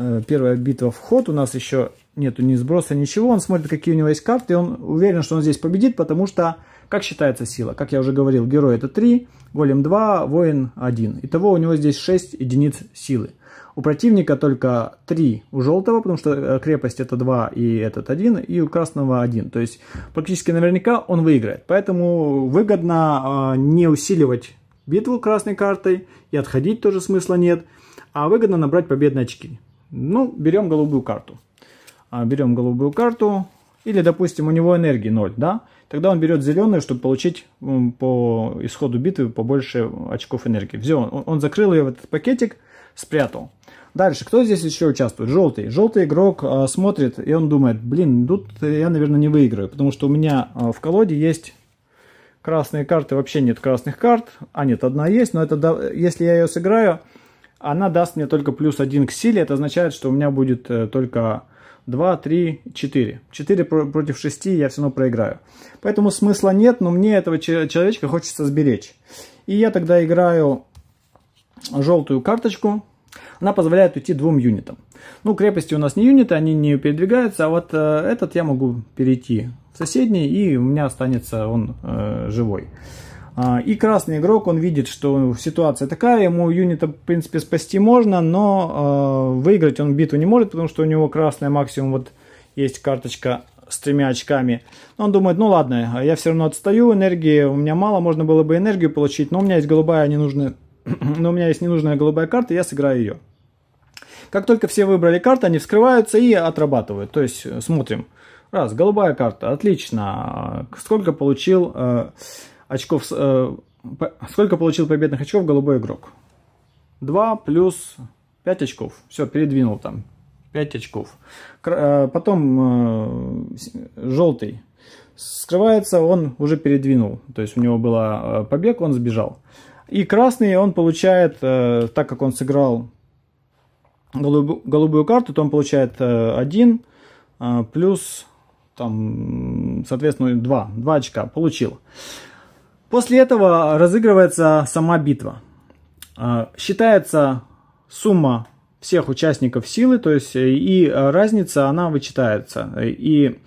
Э, первая битва вход, у нас еще нету ни сброса, ничего, он смотрит, какие у него есть карты, и он уверен, что он здесь победит, потому что, как считается сила, как я уже говорил, герой это 3, голем 2, воин 1. Итого у него здесь 6 единиц силы. У противника только 3 у желтого, потому что э, крепость это 2 и этот 1, и у красного 1. То есть практически наверняка он выиграет. Поэтому выгодно а, не усиливать битву красной картой и отходить тоже смысла нет, а выгодно набрать победные очки. Ну, берем голубую карту. А, берем голубую карту. Или, допустим, у него энергии 0, да? Тогда он берет зеленую, чтобы получить по исходу битвы побольше очков энергии. Все, он закрыл ее в этот пакетик, спрятал. Дальше, кто здесь еще участвует? Желтый. Желтый игрок а, смотрит, и он думает, блин, тут я, наверное, не выиграю, потому что у меня а, в колоде есть красные карты, вообще нет красных карт. А нет, одна есть, но это если я ее сыграю, она даст мне только плюс 1 к силе. Это означает, что у меня будет э, только 2, 3, 4. 4 против 6 я все равно проиграю. Поэтому смысла нет, но мне этого человечка хочется сберечь. И я тогда играю желтую карточку. Она позволяет уйти двум юнитам. Ну, крепости у нас не юниты, они не передвигаются, а вот э, этот я могу перейти в соседний, и у меня останется он э, живой. А, и красный игрок, он видит, что ситуация такая, ему юнита, в принципе, спасти можно, но э, выиграть он битву не может, потому что у него красная максимум, вот есть карточка с тремя очками. Но он думает, ну ладно, я все равно отстаю, энергии у меня мало, можно было бы энергию получить, но у меня есть голубая ненужная, [CLEARS THROAT] но у меня есть ненужная голубая карта, я сыграю ее. Как только все выбрали карты, они вскрываются и отрабатывают. То есть смотрим. Раз, голубая карта, отлично. Сколько получил э, очков... Э, сколько получил победных очков голубой игрок? 2 плюс 5 очков. Все, передвинул там 5 очков. Э, потом э, желтый. Скрывается, он уже передвинул. То есть у него был э, побег, он сбежал. И красный он получает, так как он сыграл голубую, голубую карту, то он получает 1 плюс, там, соответственно, 2. 2 очка получил. После этого разыгрывается сама битва. А, считается сумма всех участников силы, то есть э, и э, разница, она вычитается. И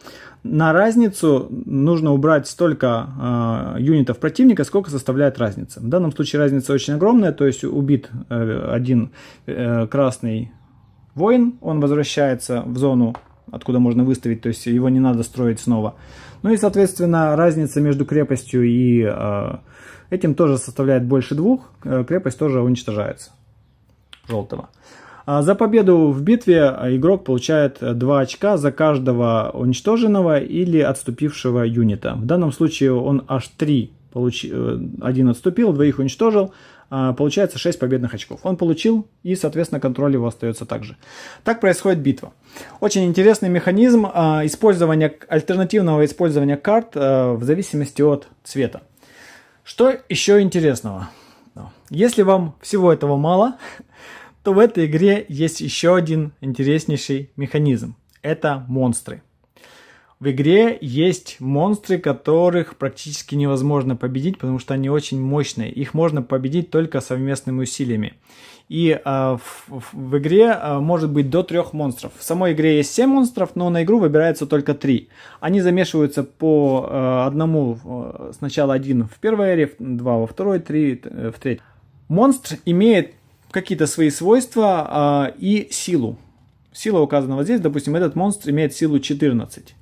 на разницу нужно убрать столько э, юнитов противника, сколько составляет разница. В данном случае разница очень огромная, то есть убит э, один э, красный воин, он возвращается в зону, откуда можно выставить, то есть его не надо строить снова. Ну и, соответственно, разница между крепостью и э, этим тоже составляет больше двух. Э, крепость тоже уничтожается. Желтого. А за победу в битве э, игрок получает 2 э, очка за каждого уничтоженного или отступившего юнита. В данном случае он аж 3 получил: один отступил, двоих уничтожил, а, получается 6 победных очков. Он получил, и, соответственно, контроль его остается также. Так происходит битва. Очень интересный механизм а, использования, альтернативного использования карт а, в зависимости от цвета. Что еще интересного? Ну, если вам всего этого мало, [LAUGHS] то в этой игре есть еще один интереснейший механизм. Это монстры. В игре есть монстры, которых практически невозможно победить, потому что они очень мощные. Их можно победить только совместными усилиями. И э, в, в, в игре э, может быть до трех монстров. В самой игре есть 7 монстров, но на игру выбирается только 3. Они замешиваются по э, одному, э, сначала один в первой эре, два во второй, три э, в третьей. Монстр имеет какие-то свои свойства э, и силу. Сила указана вот здесь, допустим, этот монстр имеет силу 14.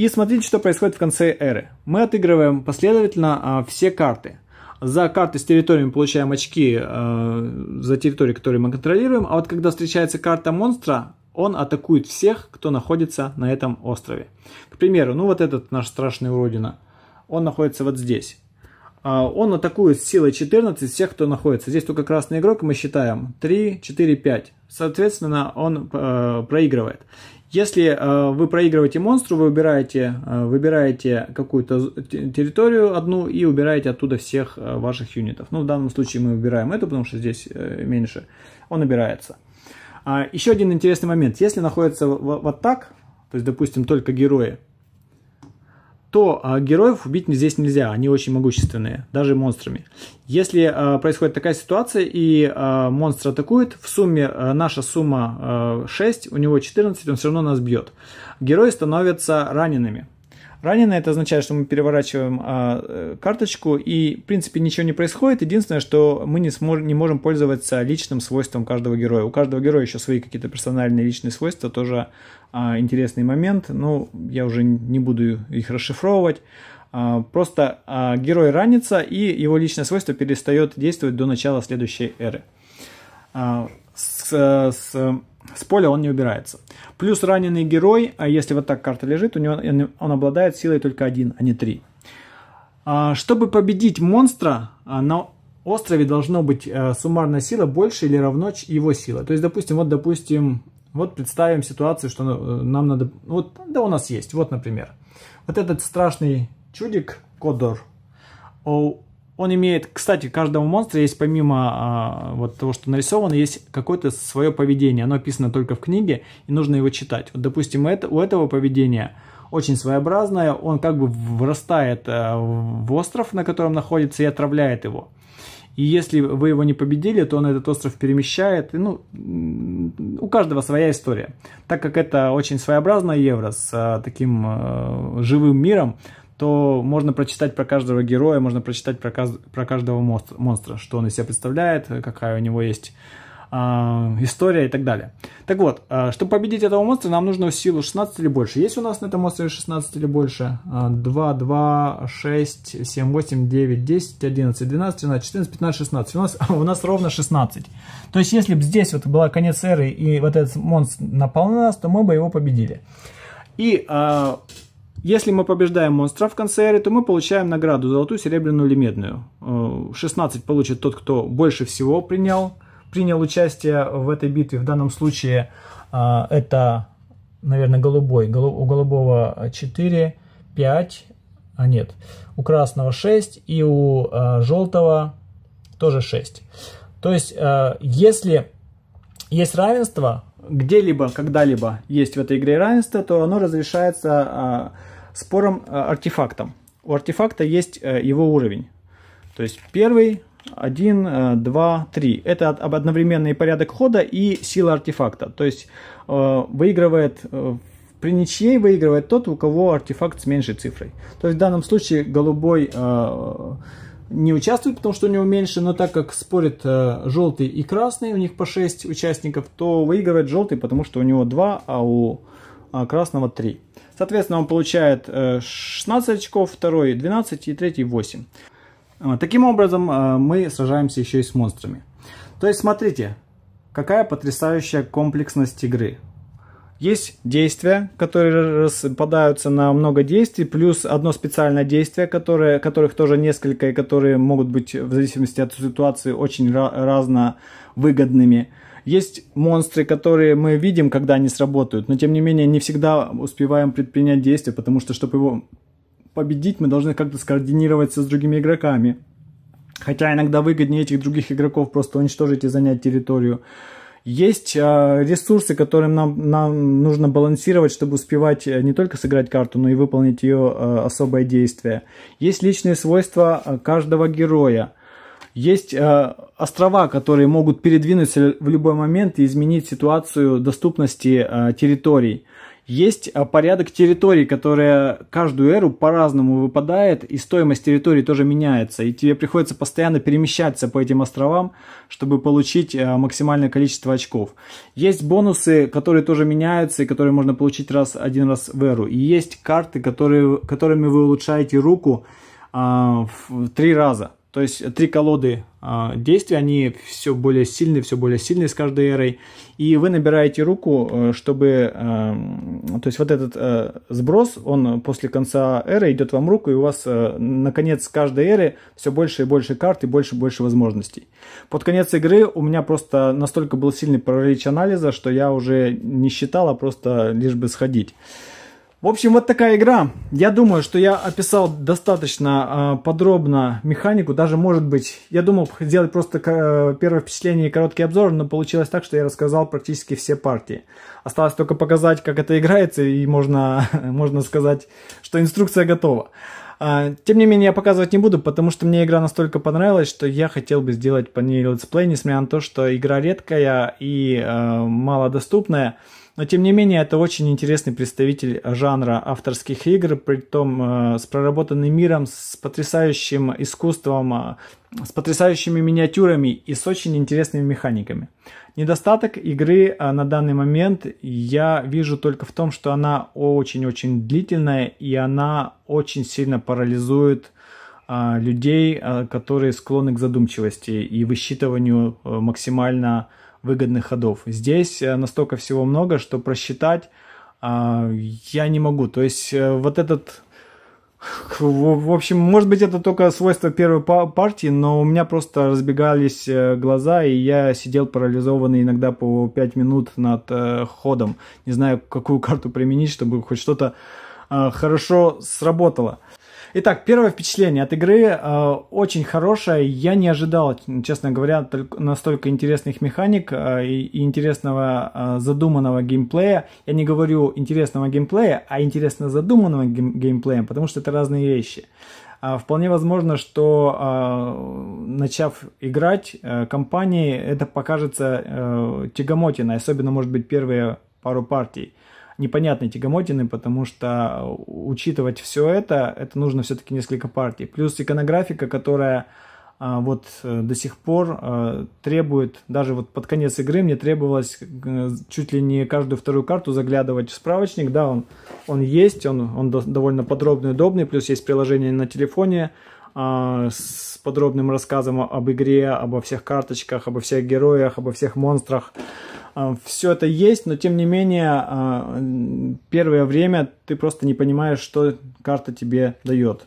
И смотрите, что происходит в конце эры. Мы отыгрываем последовательно а, все карты. За карты с территориями получаем очки э, за территории, которые мы контролируем. А вот когда встречается карта монстра, он атакует всех, кто находится на этом острове. К примеру, ну вот этот наш страшный уродина, он находится вот здесь. А, он атакует с силой 14 всех, кто находится. Здесь только красный игрок, мы считаем 3, 4, 5. Соответственно, он э, проигрывает. Если э, вы проигрываете монстру, вы выбираете, э, выбираете какую-то территорию одну и убираете оттуда всех э, ваших юнитов. Ну, в данном случае мы выбираем эту, потому что здесь э, меньше. Он убирается. А, еще один интересный момент. Если находится вот так, то есть, допустим, только герои, то а, героев убить здесь нельзя, они очень могущественные, даже монстрами. Если а, происходит такая ситуация и а, монстр атакует, в сумме наша сумма а, 6, у него 14, он все равно нас бьет. Герои становятся ранеными. Раненое это означает, что мы переворачиваем а, э, карточку и, в принципе, ничего не происходит. Единственное, что мы не, сможем, не можем пользоваться личным свойством каждого героя. У каждого героя еще свои какие-то персональные личные свойства, тоже э, интересный момент. Ну, я уже не буду их расшифровывать. А, просто герой ранится, и его личное свойство перестает действовать до начала следующей эры. с, э, с с поля он не убирается. Плюс раненый герой, а если вот так карта лежит, у него он обладает силой только один, а не три. А, чтобы победить монстра, а, на острове должно быть э, суммарная сила больше или равно его сила. То есть, допустим, вот, допустим, вот представим ситуацию, что э, нам надо... Вот, да, у нас есть. Вот, например. Вот этот страшный чудик, Кодор, он имеет, кстати, каждому монстру есть помимо а, вот того, что нарисовано, есть какое-то свое поведение. Оно описано только в книге, и нужно его читать. Вот, допустим, это, у этого поведения очень своеобразное, он как бы вырастает а, э, в остров, на котором находится, и отравляет его. И если вы его не победили, то он этот остров перемещает. И, ну, у каждого своя история. Так как это очень своеобразная евро с а, таким а, живым миром, то можно прочитать про каждого героя, можно прочитать про, каз- про каждого монстра, что он из себя представляет, какая у него есть а, история и так далее. Так вот, а, чтобы победить этого монстра, нам нужно силу 16 или больше. Есть у нас на этом острове 16 или больше? 2, 2, 6, 7, 8, 9, 10, 11, 12, 13, 14, 15, 16. У нас, [LAUGHS] у нас ровно 16. То есть, если бы здесь вот была конец эры и вот этот монстр напал на нас, то мы бы его победили. И а, если мы побеждаем монстра в конце эры, то мы получаем награду золотую, серебряную или медную. 16 э, получит тот, кто больше всего принял, принял участие в этой битве. В данном случае э, это, наверное, голубой. У голубого 4, 5, а нет, у красного 6 и у э, желтого тоже 6. То есть, если есть равенство, где-либо, когда-либо есть в этой игре равенство, то оно разрешается а, спором э, артефактом. У артефакта есть э, его уровень. То есть первый, один, э, два, три. Это одновременный порядок хода и сила артефакта. То есть выигрывает при ничьей выигрывает тот, у кого артефакт с меньшей цифрой. То есть в данном случае голубой не участвует, потому что у него меньше, но так как спорит э, желтый и красный, у них по 6 участников, то выигрывает желтый, потому что у него 2, а у а красного 3. Соответственно, он получает 16 э, очков, второй 12 и третий 8. Таким образом, э, мы сражаемся еще и с монстрами. То есть, смотрите, какая потрясающая комплексность игры. Есть действия, которые распадаются на много действий, плюс одно специальное действие, которое, которых тоже несколько, и которые могут быть в зависимости от ситуации очень ra- разно выгодными. Есть монстры, которые мы видим, когда они сработают, но тем не менее не всегда успеваем предпринять действия, потому что, чтобы его победить, мы должны как-то скоординироваться с другими игроками. Хотя иногда выгоднее этих других игроков просто уничтожить и занять территорию. Есть а, ресурсы, которые нам, нам нужно балансировать, чтобы успевать э, не только сыграть карту, но и выполнить ее э, особое действие. Есть личные свойства а, каждого героя. Есть э, острова, которые могут передвинуться в любой момент и изменить ситуацию доступности э, территорий. Есть э, порядок территорий, которая каждую эру по-разному выпадает, и стоимость территории тоже меняется. И тебе приходится постоянно перемещаться по этим островам, чтобы получить максимальное количество очков. Есть бонусы, которые тоже меняются, и которые можно получить раз, один раз в эру. И есть карты, которые, которыми вы улучшаете руку а, в три раза. То есть три колоды э, действий, они все более сильные, все более сильные с каждой эрой. И вы набираете руку, э, чтобы... Э, то есть вот этот э, сброс, он после конца эры идет вам руку, и у вас э, на конец каждой эры все больше и больше карт и больше и больше возможностей. Под конец игры у меня просто настолько был сильный паралич анализа, что я уже не считал, а просто лишь бы сходить. В общем, вот такая игра. Я думаю, что я описал достаточно э, подробно механику. Даже, может быть, я думал сделать просто э, первое впечатление и короткий обзор, но получилось так, что я рассказал практически все партии. Осталось только показать, как это играется, и можно, [LAUGHS] можно сказать, что инструкция готова. Э, тем не менее, я показывать не буду, потому что мне игра настолько понравилась, что я хотел бы сделать по ней летсплей, несмотря на то, что игра редкая и э, малодоступная. доступная но тем не менее, это очень интересный представитель жанра авторских игр, при том э, с проработанным миром, с потрясающим искусством, э, с потрясающими миниатюрами и с очень интересными механиками. Недостаток игры э, на данный момент я вижу только в том, что она очень-очень длительная и она очень сильно парализует людей, которые склонны к задумчивости и высчитыванию максимально выгодных ходов. Здесь э, настолько всего много, что просчитать а, я не могу. То есть э, вот этот... [LAUGHS] В общем, может быть, это только свойство первой партии, но у меня просто разбегались э, глаза, и я сидел парализованный иногда по 5 минут над ходом. Не знаю, какую карту применить, чтобы хоть что-то хорошо сработало. Итак, первое впечатление от игры э, очень хорошее. Я не ожидал, честно говоря, настолько интересных механик э, и интересного э, задуманного геймплея. Я не говорю интересного геймплея, а интересно задуманного гейм- геймплея, потому что это разные вещи. А вполне возможно, что э, начав играть э, компании, это покажется э, тягомотиной, особенно, может быть, первые пару партий непонятной тягомотины, потому что учитывать все это, это нужно все-таки несколько партий. Плюс иконографика, которая а, вот э, до сих пор э, требует, даже вот под конец игры мне требовалось э, чуть ли не каждую вторую карту заглядывать в справочник, да, он, он есть, он, он довольно подробный, удобный, плюс есть приложение на телефоне а, с подробным рассказом об игре, обо всех карточках, обо всех героях, обо всех монстрах, а, все это есть, но тем не менее а, первое время ты просто не понимаешь, что карта тебе дает.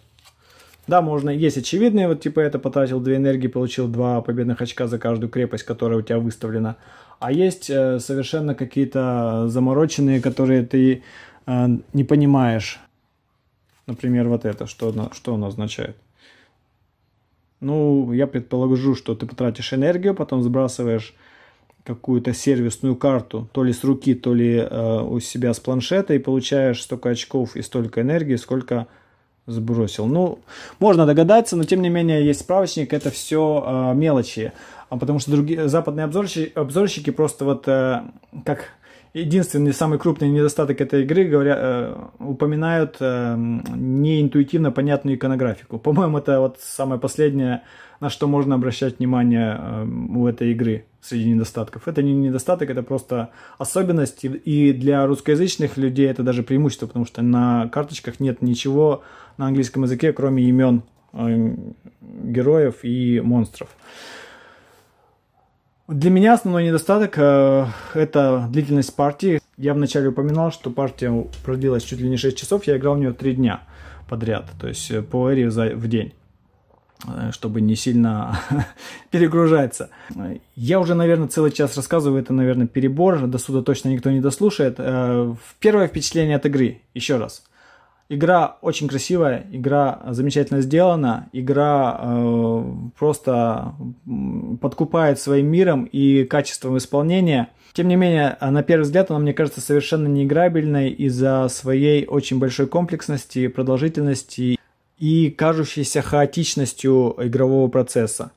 Да, можно, есть очевидные, вот типа это потратил две энергии, получил два победных очка за каждую крепость, которая у тебя выставлена. А есть э, совершенно какие-то замороченные, которые ты э, не понимаешь. Например, вот это, что оно, что оно означает. Ну, я предположу, что ты потратишь энергию, потом сбрасываешь какую-то сервисную карту, то ли с руки, то ли э, у себя с планшета, и получаешь столько очков и столько энергии, сколько сбросил. Ну, можно догадаться, но тем не менее есть справочник, это все э, мелочи, а потому что другие западные обзорщики, обзорщики просто вот э, как единственный самый крупный недостаток этой игры говоря, э, упоминают э, неинтуитивно понятную иконографику. По-моему, это вот самое последнее на что можно обращать внимание эм, у этой игры среди недостатков. Это не недостаток, это просто особенность. И для русскоязычных людей это даже преимущество, потому что на карточках нет ничего на английском языке, кроме имен эм, героев и монстров. Для меня основной недостаток э, это длительность партии. Я вначале упоминал, что партия продлилась чуть ли не 6 часов, я играл в нее 3 дня подряд, то есть э, по эре в день. Э, чтобы не сильно [LAUGHS] перегружаться. Я уже, наверное, целый час рассказываю, это, наверное, перебор, до суда точно никто не дослушает. Э, первое впечатление от игры, еще раз. Игра очень красивая, игра замечательно сделана, игра э, просто подкупает своим миром и качеством исполнения. Тем не менее, э, на первый взгляд она мне кажется совершенно неиграбельной из-за своей очень большой комплексности, продолжительности и кажущейся хаотичностью игрового процесса.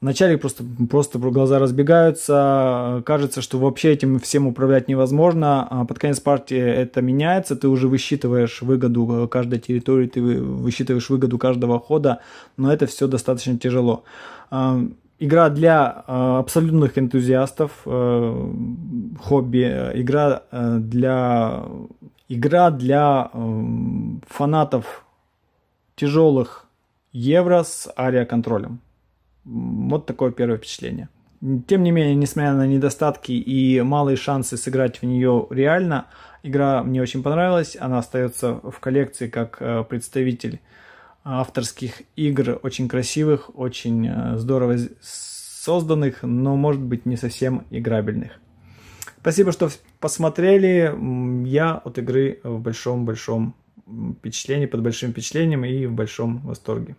Вначале просто, просто глаза разбегаются, кажется, что вообще этим всем управлять невозможно, а под конец партии это меняется, ты уже высчитываешь выгоду каждой территории, ты высчитываешь выгоду каждого хода, но это все достаточно тяжело. А, игра для а, абсолютных энтузиастов, э, хобби, игра э, для, игра для э, фанатов тяжелых евро с ариаконтролем. Вот такое первое впечатление. Тем не менее, несмотря на недостатки и малые шансы сыграть в нее реально, игра мне очень понравилась. Она остается в коллекции как э, представитель авторских игр, очень красивых, очень э, здорово созданных, но, может быть, не совсем играбельных. Спасибо, что посмотрели. Я от игры в большом-большом впечатлений, под большим впечатлением и в большом восторге.